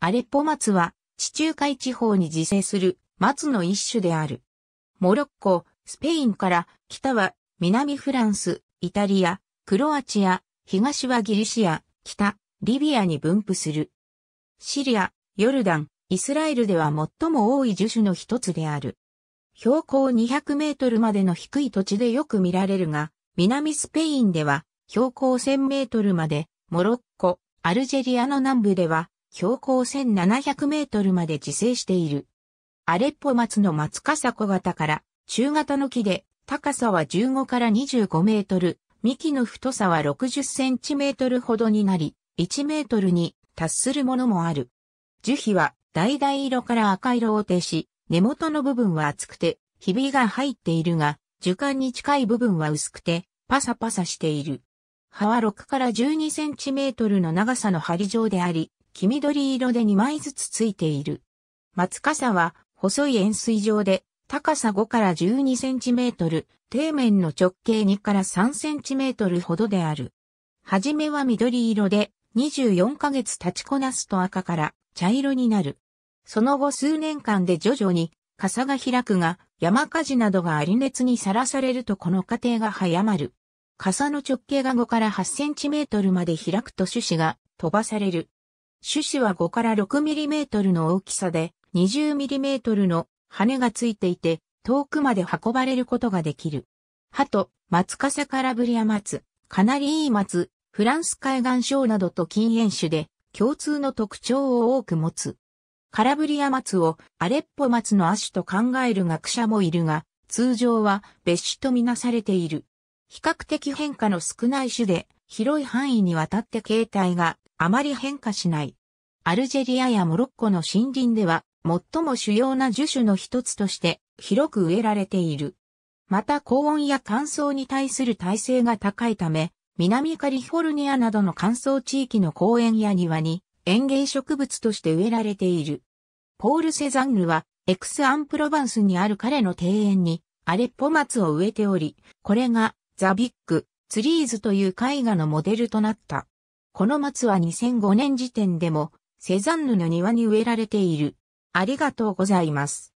アレッポ松は地中海地方に自生する松の一種である。モロッコ、スペインから北は南フランス、イタリア、クロアチア、東はギリシア、北、リビアに分布する。シリア、ヨルダン、イスラエルでは最も多い樹種の一つである。標高200メートルまでの低い土地でよく見られるが、南スペインでは標高1000メートルまで、モロッコ、アルジェリアの南部では標高1700メートルまで自生している。アレッポ松の松笠小型から中型の木で高さは15から25メートル、幹の太さは60センチメートルほどになり、1メートルに達するものもある。樹皮は橙色から赤色を呈し、根元の部分は厚くて、ひびが入っているが、樹幹に近い部分は薄くて、パサパサしている。葉は6から12センチメートルの長さの針状であり、黄緑色で2枚ずつついている。松笠は細い円錐状で高さ5から12センチメートル、底面の直径2から3センチメートルほどである。はじめは緑色で24ヶ月立ちこなすと赤から茶色になる。その後数年間で徐々に傘が開くが山火事などがあり熱にさらされるとこの過程が早まる。傘の直径が5から8センチメートルまで開くと種子が飛ばされる。種子は5から6ミリメートルの大きさで、20ミリメートルの羽がついていて、遠くまで運ばれることができる。鳩、松笠カラブリア松、カナリイ松、フランス海岸省などと禁煙種で、共通の特徴を多く持つ。カラブリア松をアレッポ松の亜種と考える学者もいるが、通常は別種とみなされている。比較的変化の少ない種で、広い範囲にわたって形態があまり変化しない。アルジェリアやモロッコの森林では、最も主要な樹種の一つとして広く植えられている。また高温や乾燥に対する耐性が高いため、南カリフォルニアなどの乾燥地域の公園や庭に園芸植物として植えられている。ポール・セザンヌはエクス・アンプロバンスにある彼の庭園にアレッポ松を植えており、これがザビック・ツリーズという絵画のモデルとなった。この松は2005年時点でも、セザンヌの庭に植えられている。ありがとうございます。